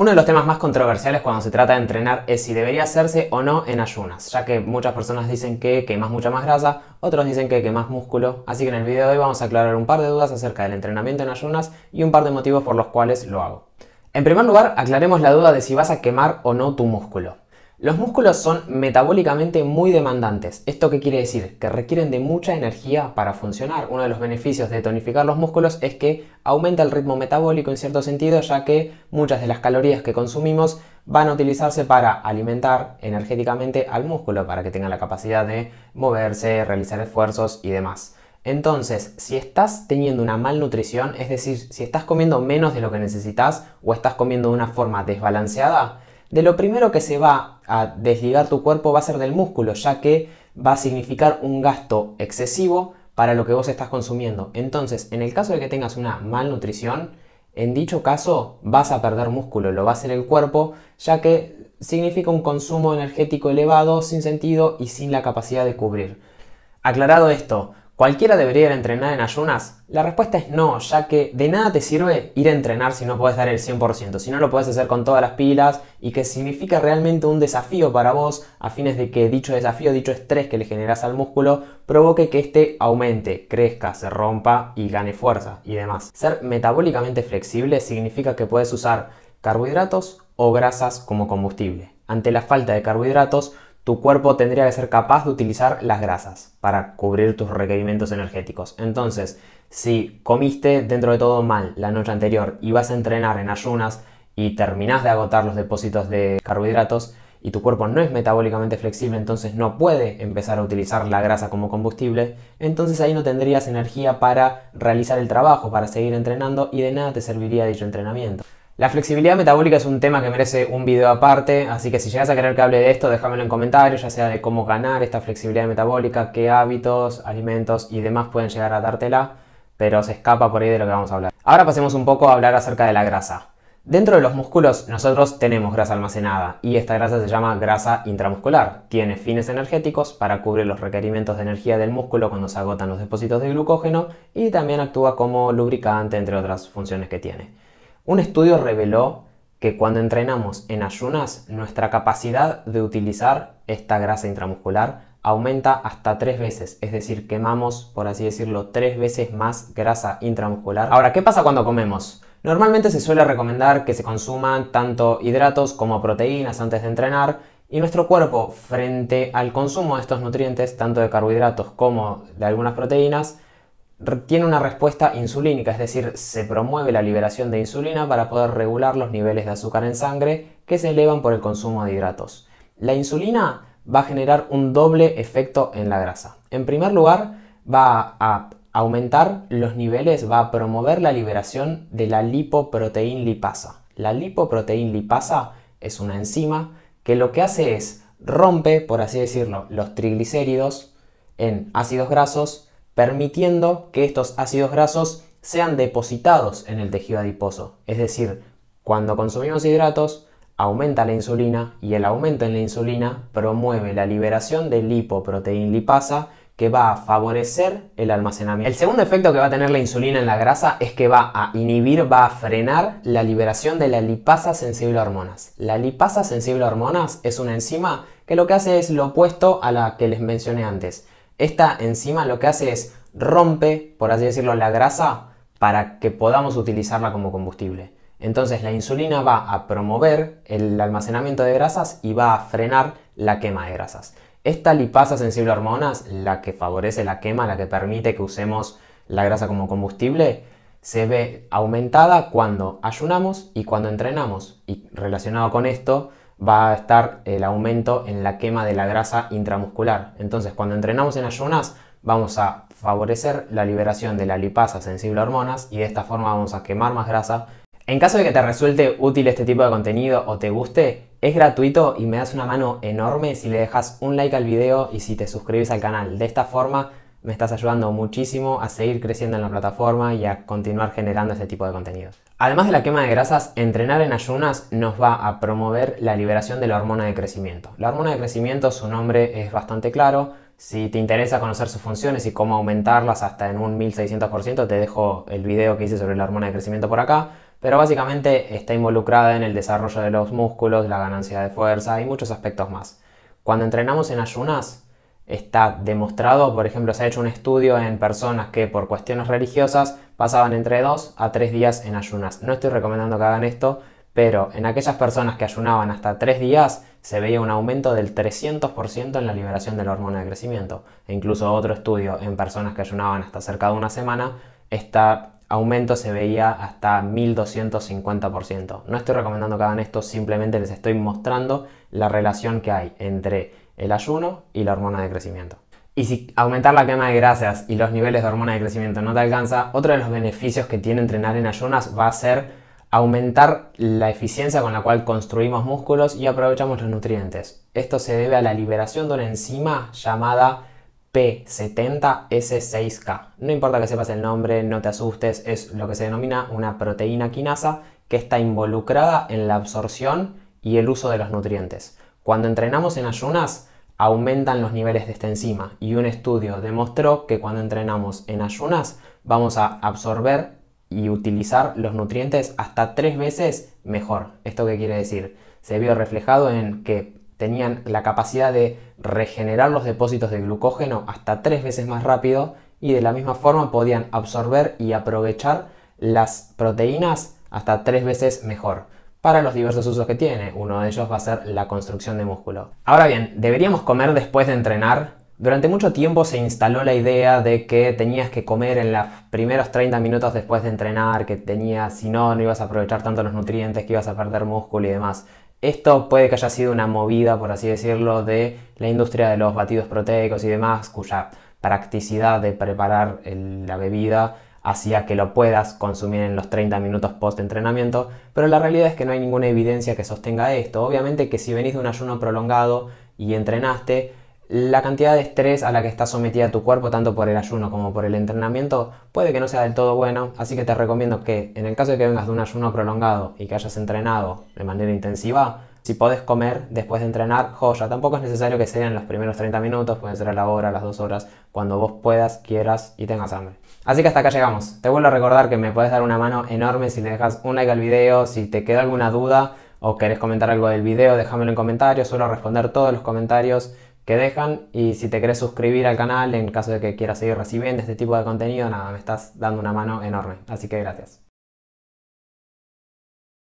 Uno de los temas más controversiales cuando se trata de entrenar es si debería hacerse o no en ayunas, ya que muchas personas dicen que quemas mucha más grasa, otros dicen que quemas músculo, así que en el video de hoy vamos a aclarar un par de dudas acerca del entrenamiento en ayunas y un par de motivos por los cuales lo hago. En primer lugar, aclaremos la duda de si vas a quemar o no tu músculo. Los músculos son metabólicamente muy demandantes. ¿Esto qué quiere decir? Que requieren de mucha energía para funcionar. Uno de los beneficios de tonificar los músculos es que aumenta el ritmo metabólico en cierto sentido, ya que muchas de las calorías que consumimos van a utilizarse para alimentar energéticamente al músculo, para que tenga la capacidad de moverse, realizar esfuerzos y demás. Entonces, si estás teniendo una malnutrición, es decir, si estás comiendo menos de lo que necesitas o estás comiendo de una forma desbalanceada, de lo primero que se va a desligar tu cuerpo va a ser del músculo, ya que va a significar un gasto excesivo para lo que vos estás consumiendo. Entonces, en el caso de que tengas una malnutrición, en dicho caso vas a perder músculo, lo va a hacer el cuerpo, ya que significa un consumo energético elevado, sin sentido y sin la capacidad de cubrir. Aclarado esto, ¿Cualquiera debería ir entrenar en ayunas? La respuesta es no, ya que de nada te sirve ir a entrenar si no puedes dar el 100%, si no lo puedes hacer con todas las pilas y que significa realmente un desafío para vos a fines de que dicho desafío, dicho estrés que le generas al músculo, provoque que éste aumente, crezca, se rompa y gane fuerza y demás. Ser metabólicamente flexible significa que puedes usar carbohidratos o grasas como combustible. Ante la falta de carbohidratos, tu cuerpo tendría que ser capaz de utilizar las grasas para cubrir tus requerimientos energéticos. Entonces, si comiste dentro de todo mal la noche anterior y vas a entrenar en ayunas y terminás de agotar los depósitos de carbohidratos y tu cuerpo no es metabólicamente flexible, entonces no puede empezar a utilizar la grasa como combustible, entonces ahí no tendrías energía para realizar el trabajo, para seguir entrenando y de nada te serviría dicho entrenamiento. La flexibilidad metabólica es un tema que merece un video aparte, así que si llegas a querer que hable de esto, déjamelo en comentarios, ya sea de cómo ganar esta flexibilidad metabólica, qué hábitos, alimentos y demás pueden llegar a dártela, pero se escapa por ahí de lo que vamos a hablar. Ahora pasemos un poco a hablar acerca de la grasa. Dentro de los músculos nosotros tenemos grasa almacenada y esta grasa se llama grasa intramuscular. Tiene fines energéticos para cubrir los requerimientos de energía del músculo cuando se agotan los depósitos de glucógeno y también actúa como lubricante entre otras funciones que tiene. Un estudio reveló que cuando entrenamos en ayunas, nuestra capacidad de utilizar esta grasa intramuscular aumenta hasta tres veces, es decir, quemamos, por así decirlo, tres veces más grasa intramuscular. Ahora, ¿qué pasa cuando comemos? Normalmente se suele recomendar que se consuman tanto hidratos como proteínas antes de entrenar y nuestro cuerpo, frente al consumo de estos nutrientes, tanto de carbohidratos como de algunas proteínas, tiene una respuesta insulínica, es decir, se promueve la liberación de insulina para poder regular los niveles de azúcar en sangre que se elevan por el consumo de hidratos. La insulina va a generar un doble efecto en la grasa. En primer lugar, va a aumentar los niveles, va a promover la liberación de la lipoproteín lipasa. La lipoproteín lipasa es una enzima que lo que hace es rompe, por así decirlo, los triglicéridos en ácidos grasos permitiendo que estos ácidos grasos sean depositados en el tejido adiposo. Es decir, cuando consumimos hidratos, aumenta la insulina y el aumento en la insulina promueve la liberación de lipoproteín lipasa que va a favorecer el almacenamiento. El segundo efecto que va a tener la insulina en la grasa es que va a inhibir, va a frenar la liberación de la lipasa sensible a hormonas. La lipasa sensible a hormonas es una enzima que lo que hace es lo opuesto a la que les mencioné antes esta enzima lo que hace es rompe, por así decirlo, la grasa para que podamos utilizarla como combustible. Entonces la insulina va a promover el almacenamiento de grasas y va a frenar la quema de grasas. Esta lipasa sensible a hormonas, la que favorece la quema, la que permite que usemos la grasa como combustible, se ve aumentada cuando ayunamos y cuando entrenamos. Y relacionado con esto, va a estar el aumento en la quema de la grasa intramuscular. Entonces, cuando entrenamos en ayunas, vamos a favorecer la liberación de la lipasa sensible a hormonas y de esta forma vamos a quemar más grasa. En caso de que te resulte útil este tipo de contenido o te guste, es gratuito y me das una mano enorme si le dejas un like al video y si te suscribes al canal. De esta forma me estás ayudando muchísimo a seguir creciendo en la plataforma y a continuar generando este tipo de contenido. Además de la quema de grasas, entrenar en ayunas nos va a promover la liberación de la hormona de crecimiento. La hormona de crecimiento, su nombre es bastante claro. Si te interesa conocer sus funciones y cómo aumentarlas hasta en un 1600%, te dejo el video que hice sobre la hormona de crecimiento por acá. Pero básicamente está involucrada en el desarrollo de los músculos, la ganancia de fuerza y muchos aspectos más. Cuando entrenamos en ayunas, está demostrado, por ejemplo, se ha hecho un estudio en personas que por cuestiones religiosas pasaban entre 2 a 3 días en ayunas. No estoy recomendando que hagan esto, pero en aquellas personas que ayunaban hasta 3 días se veía un aumento del 300% en la liberación de la hormona de crecimiento. E incluso otro estudio en personas que ayunaban hasta cerca de una semana, este aumento se veía hasta 1250%. No estoy recomendando que hagan esto, simplemente les estoy mostrando la relación que hay entre el ayuno y la hormona de crecimiento. Y si aumentar la quema de grasas y los niveles de hormona de crecimiento no te alcanza, otro de los beneficios que tiene entrenar en ayunas va a ser aumentar la eficiencia con la cual construimos músculos y aprovechamos los nutrientes. Esto se debe a la liberación de una enzima llamada P70S6K. No importa que sepas el nombre, no te asustes, es lo que se denomina una proteína quinasa que está involucrada en la absorción y el uso de los nutrientes. Cuando entrenamos en ayunas, aumentan los niveles de esta enzima y un estudio demostró que cuando entrenamos en ayunas vamos a absorber y utilizar los nutrientes hasta tres veces mejor. ¿Esto qué quiere decir? Se vio reflejado en que tenían la capacidad de regenerar los depósitos de glucógeno hasta tres veces más rápido y de la misma forma podían absorber y aprovechar las proteínas hasta tres veces mejor para los diversos usos que tiene. Uno de ellos va a ser la construcción de músculo. Ahora bien, ¿deberíamos comer después de entrenar? Durante mucho tiempo se instaló la idea de que tenías que comer en los primeros 30 minutos después de entrenar, que tenías, si no, no ibas a aprovechar tanto los nutrientes, que ibas a perder músculo y demás. Esto puede que haya sido una movida, por así decirlo, de la industria de los batidos proteicos y demás, cuya practicidad de preparar la bebida hacia que lo puedas consumir en los 30 minutos post-entrenamiento, pero la realidad es que no hay ninguna evidencia que sostenga esto. Obviamente que si venís de un ayuno prolongado y entrenaste, la cantidad de estrés a la que está sometida tu cuerpo, tanto por el ayuno como por el entrenamiento, puede que no sea del todo bueno, así que te recomiendo que en el caso de que vengas de un ayuno prolongado y que hayas entrenado de manera intensiva, si podés comer después de entrenar, joya. Tampoco es necesario que sean los primeros 30 minutos, pueden ser a la hora, a las 2 horas, cuando vos puedas, quieras y tengas hambre. Así que hasta acá llegamos. Te vuelvo a recordar que me puedes dar una mano enorme si le dejas un like al video, si te queda alguna duda o querés comentar algo del video, déjamelo en comentarios, suelo responder todos los comentarios que dejan y si te querés suscribir al canal en caso de que quieras seguir recibiendo este tipo de contenido, nada, me estás dando una mano enorme. Así que gracias.